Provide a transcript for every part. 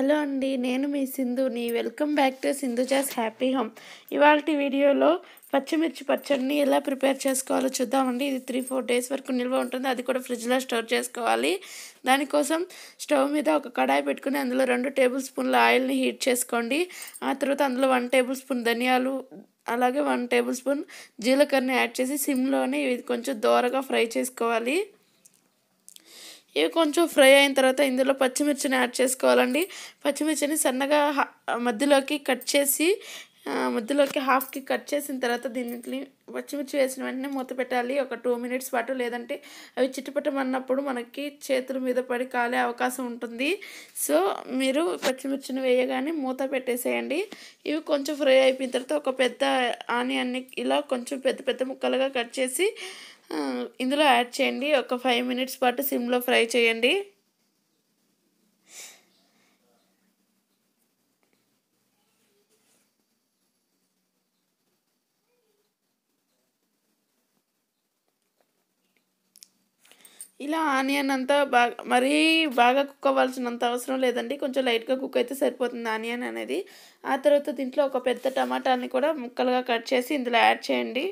hello అండి నేను మీ సింధుని వెల్కమ్ బ్యాక్ టు జాస్ హ్యాపీ హోమ్ ఇవాళ వీడియోలో పచ్చిమిర్చి పచ్చడిని ఎలా ప్రిపేర్ చేసుకోవాలో చూద్దామండి ఇది త్రీ ఫోర్ డేస్ వరకు నిల్వ ఉంటుంది అది కూడా ఫ్రిడ్జ్లో స్టోర్ చేసుకోవాలి దానికోసం స్టవ్ మీద ఒక కడాయి పెట్టుకుని అందులో రెండు టేబుల్ స్పూన్ల ఆయిల్ని హీట్ చేసుకోండి ఆ తర్వాత అందులో వన్ టేబుల్ స్పూన్ ధనియాలు అలాగే వన్ టేబుల్ స్పూన్ జీలకర్రని యాడ్ చేసి సిమ్లోనే ఇది కొంచెం దోరగా ఫ్రై చేసుకోవాలి ఇవి కొంచెం ఫ్రై అయిన తర్వాత ఇందులో పచ్చిమిర్చిని యాడ్ చేసుకోవాలండి పచ్చిమిర్చిని సన్నగా మధ్యలోకి కట్ చేసి మధ్యలోకి హాఫ్కి కట్ చేసిన తర్వాత దీనికి పచ్చిమిర్చి వేసిన వెంటనే మూత పెట్టాలి ఒక టూ మినిట్స్ పాటు లేదంటే అవి చిట్టుపట్టమన్నప్పుడు మనకి చేతుల మీద పడి కాలే అవకాశం ఉంటుంది సో మీరు పచ్చిమిర్చిని వేయగానే మూత పెట్టేసేయండి ఇవి కొంచెం ఫ్రై అయిపోయిన తర్వాత ఒక పెద్ద ఆనియన్ని ఇలా కొంచెం పెద్ద పెద్ద ముక్కలుగా కట్ చేసి ఇందులో యాడ్ చేయండి ఒక ఫైవ్ మినిట్స్ పాటు సిమ్లో ఫ్రై చేయండి ఇలా ఆనియన్ అంతా బాగా మరీ బాగా కుక్ అవ్వాల్సినంత అవసరం లేదండి కొంచెం లైట్గా కుక్ అయితే సరిపోతుంది ఆనియన్ అనేది ఆ తర్వాత దీంట్లో ఒక పెద్ద టమాటాని కూడా ముక్కలుగా కట్ చేసి ఇందులో యాడ్ చేయండి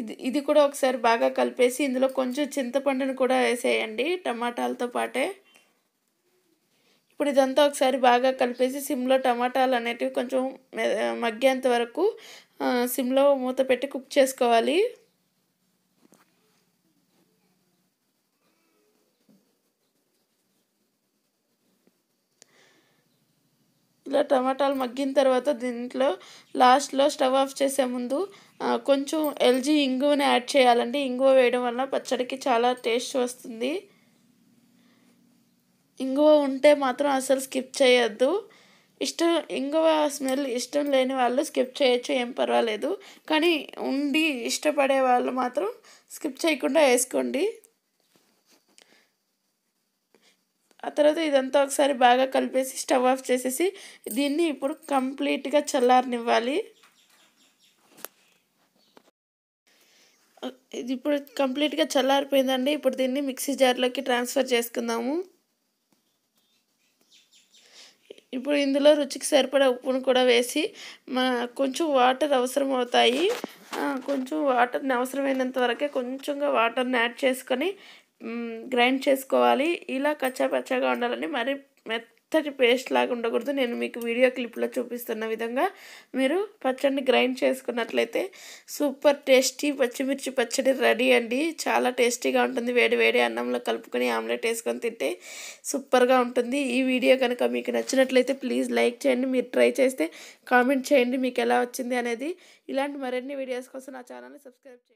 ఇది ఇది కూడా ఒకసారి బాగా కలిపేసి ఇందులో కొంచెం చింతపండును కూడా వేసేయండి టమాటాలతో పాటే ఇప్పుడు ఇదంతా ఒకసారి బాగా కలిపేసి సిమ్లో టమాటాలు అనేటివి కొంచెం మగ్గేంత వరకు సిమ్లో మూత పెట్టి కుక్ చేసుకోవాలి ఇలా టమాటాలు మగ్గిన తర్వాత దీంట్లో లాస్ట్లో స్టవ్ ఆఫ్ చేసే ముందు కొంచెం ఎల్జీ ఇంగువని యాడ్ చేయాలండి ఇంగువ వేయడం వల్ల పచ్చడికి చాలా టేస్ట్ వస్తుంది ఇంగువ ఉంటే మాత్రం అసలు స్కిప్ చేయొద్దు ఇష్టం ఇంగువ స్మెల్ ఇష్టం లేని వాళ్ళు స్కిప్ చేయొచ్చు ఏం పర్వాలేదు కానీ ఉండి ఇష్టపడే వాళ్ళు మాత్రం స్కిప్ చేయకుండా వేసుకోండి ఆ తర్వాత ఇదంతా ఒకసారి బాగా కలిపేసి స్టవ్ ఆఫ్ చేసేసి దీన్ని ఇప్పుడు కంప్లీట్గా చల్లారనివ్వాలి ఇది ఇప్పుడు కంప్లీట్గా చల్లారిపోయిందండి ఇప్పుడు దీన్ని మిక్సీ జార్లోకి ట్రాన్స్ఫర్ చేసుకుందాము ఇప్పుడు ఇందులో రుచికి సరిపడే ఉప్పును కూడా వేసి మా కొంచెం వాటర్ అవసరం అవుతాయి కొంచెం వాటర్ని అవసరమైనంత వరకే కొంచెంగా వాటర్ని యాడ్ చేసుకొని గ్రైండ్ చేసుకోవాలి ఇలా కచ్చాపచ్చాగా ఉండాలని మరి మెత్తటి పేస్ట్ లాగా ఉండకూడదు నేను మీకు వీడియో క్లిప్లో చూపిస్తున్న విధంగా మీరు పచ్చడిని గ్రైండ్ చేసుకున్నట్లయితే సూపర్ టేస్టీ పచ్చిమిర్చి పచ్చడి రెడీ అండి చాలా టేస్టీగా ఉంటుంది వేడి వేడి అన్నంలో కలుపుకొని ఆమ్లెట్ వేసుకొని తింటే సూపర్గా ఉంటుంది ఈ వీడియో కనుక మీకు నచ్చినట్లయితే ప్లీజ్ లైక్ చేయండి మీరు ట్రై చేస్తే కామెంట్ చేయండి మీకు ఎలా వచ్చింది అనేది ఇలాంటి మరిన్ని వీడియోస్ కోసం నా ఛానల్ని సబ్స్క్రైబ్ చేయండి